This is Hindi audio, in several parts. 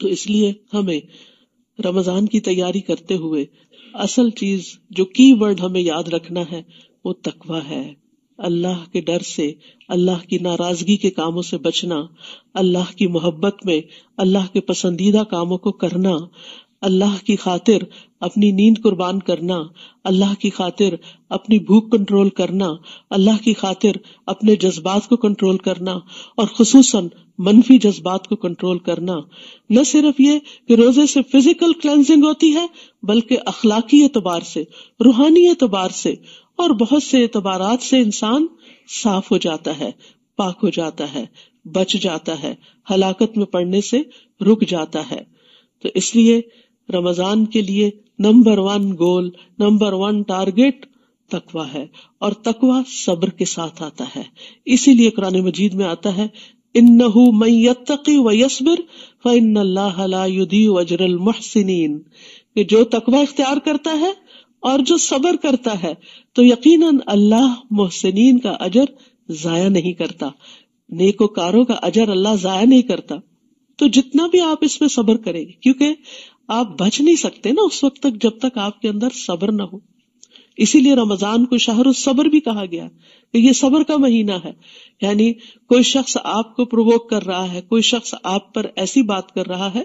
तो इसलिए हमें रमजान की तैयारी करते हुए असल चीज जो की वर्ड हमें याद रखना है वो तकवा है अल्लाह के डर से अल्लाह की नाराजगी के कामों से बचना अल्लाह की मोहब्बत में अल्लाह के पसंदीदा कामों को करना अल्लाह की खातिर अपनी नींद कुर्बान करना अल्लाह की खातिर अपनी भूख कंट्रोल करना अल्लाह की खातिर अपने जज्बात को कंट्रोल करना और खसूस मनफी जज्बात को कंट्रोल करना न सिर्फ ये कि रोजे से फिजिकल क्लेंजिंग होती है बल्कि अखलाकी एतबार से रूहानी एतबार से और बहुत से एतबार से इंसान साफ हो जाता है पाक हो जाता है बच जाता है हलाकत में पड़ने से रुक जाता है तो इसलिए रमजान के लिए number one goal number one target तकवा है और तकवा सब्र के साथ आता है इसीलिए कुरान मजीद में आता है इन्नहु मन यत्तकी व यसबिर ला मुहसिनीन कि जो तकवा इख्तियार करता है और जो सबर करता है तो यकीनन अल्लाह मोहसिनीन का अजर जाया नहीं करता नेकोकारों का अजर अल्लाह जाया नहीं करता तो जितना भी आप इसमें सबर करेंगे क्योंकि आप बच नहीं सकते ना उस वक्त तक जब तक आपके अंदर सब्र ना हो इसीलिए रमजान को शाहरुख सबर भी कहा गया कि ये सबर का महीना है यानी कोई शख्स आपको प्रोवोक कर रहा है कोई शख्स आप पर ऐसी बात कर रहा है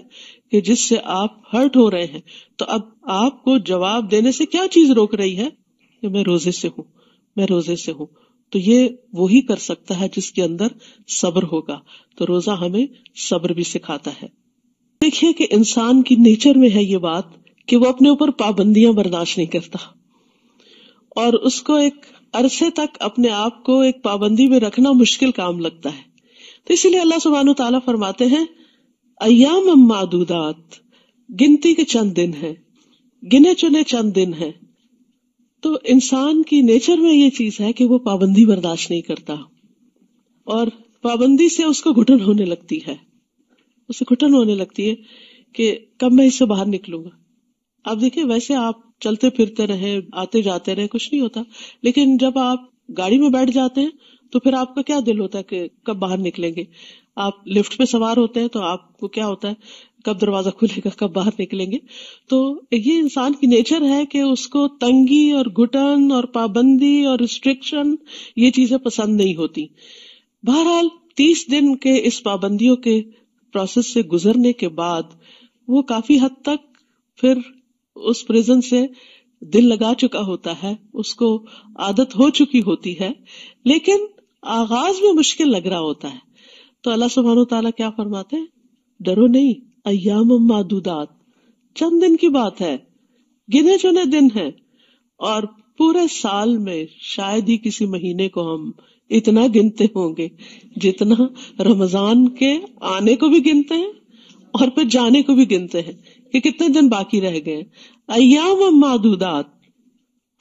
कि जिससे आप हर्ट हो रहे हैं तो अब आपको जवाब देने से क्या चीज रोक रही है कि मैं रोजे से हूं मैं रोजे से हूं तो ये वही कर सकता है जिसके अंदर सब्र होगा तो रोजा हमें सब्र भी सिखाता है देखिए कि इंसान की नेचर में है ये बात कि वो अपने ऊपर पाबंदियां बर्दाश्त नहीं करता और उसको एक अरसे तक अपने आप को एक पाबंदी में रखना मुश्किल काम लगता है तो इसीलिए अल्लाह सुबहान तला फरमाते हैं अयाम मादूदात गिनती के चंद दिन है गिने चुने चंद दिन है तो इंसान की नेचर में ये चीज है कि वो पाबंदी बर्दाश्त नहीं करता और पाबंदी से उसको घुटन होने लगती है उसे घुटन होने लगती है कि कब मैं इससे बाहर निकलूंगा आप देखिए वैसे आप चलते फिरते रहे आते जाते रहे कुछ नहीं होता लेकिन जब आप गाड़ी में बैठ जाते हैं तो फिर आपका क्या दिल होता है कि कब बाहर निकलेंगे आप लिफ्ट पे सवार होते हैं तो आपको क्या होता है कब दरवाजा खुलेगा कब बाहर निकलेंगे तो ये इंसान की नेचर है कि उसको तंगी और घुटन और पाबंदी और रिस्ट्रिक्शन ये चीजें पसंद नहीं होती बहरहाल तीस दिन के इस पाबंदियों के प्रोसेस से गुजरने के बाद वो काफी हद तक फिर उस प्रिजन से दिल लगा चुका होता है उसको आदत हो चुकी होती है लेकिन आगाज में मुश्किल लग रहा होता है तो अल्लाह सुबहान तला क्या फरमाते हैं डरो नहीं अयाम मादूदात चंद दिन की बात है गिने चुने दिन है और पूरे साल में शायद ही किसी महीने को हम इतना गिनते होंगे जितना रमजान के आने को भी गिनते हैं और फिर जाने को भी गिनते हैं कि कितने दिन बाकी रह गए अयाम मादूदात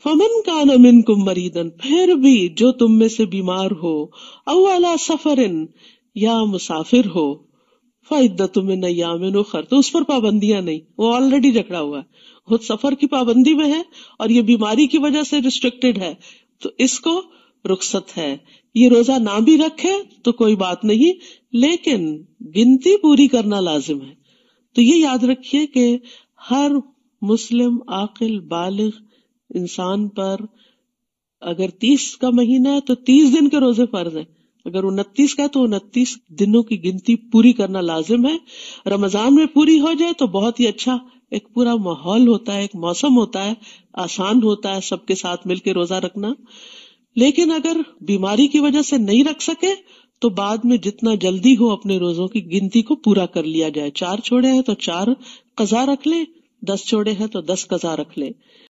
फमन का नमिन कुम मरीदन फिर भी जो तुम में से बीमार हो सफर इन या मुसाफिर हो फाइदत में नयाम खर तो उस पर पाबंदियां नहीं वो ऑलरेडी रखड़ा हुआ है वो सफर की पाबंदी में है और ये बीमारी की वजह से रिस्ट्रिक्टेड है तो इसको रुखसत है ये रोजा ना भी रखे तो कोई बात नहीं लेकिन गिनती पूरी करना लाजिम है तो ये याद रखिए कि हर मुस्लिम आकिल बालिग इंसान पर अगर तीस का महीना है तो तीस दिन के रोजे फर्ज है अगर उनतीस का है तो उनतीस दिनों की गिनती पूरी करना लाजिम है रमजान में पूरी हो जाए तो बहुत ही अच्छा एक पूरा माहौल होता है एक मौसम होता है आसान होता है सबके साथ मिलकर रोजा रखना लेकिन अगर बीमारी की वजह से नहीं रख सके तो बाद में जितना जल्दी हो अपने रोजों की गिनती को पूरा कर लिया जाए चार छोड़े हैं तो चार कजा रख ले दस छोड़े हैं तो दस कजा रख ले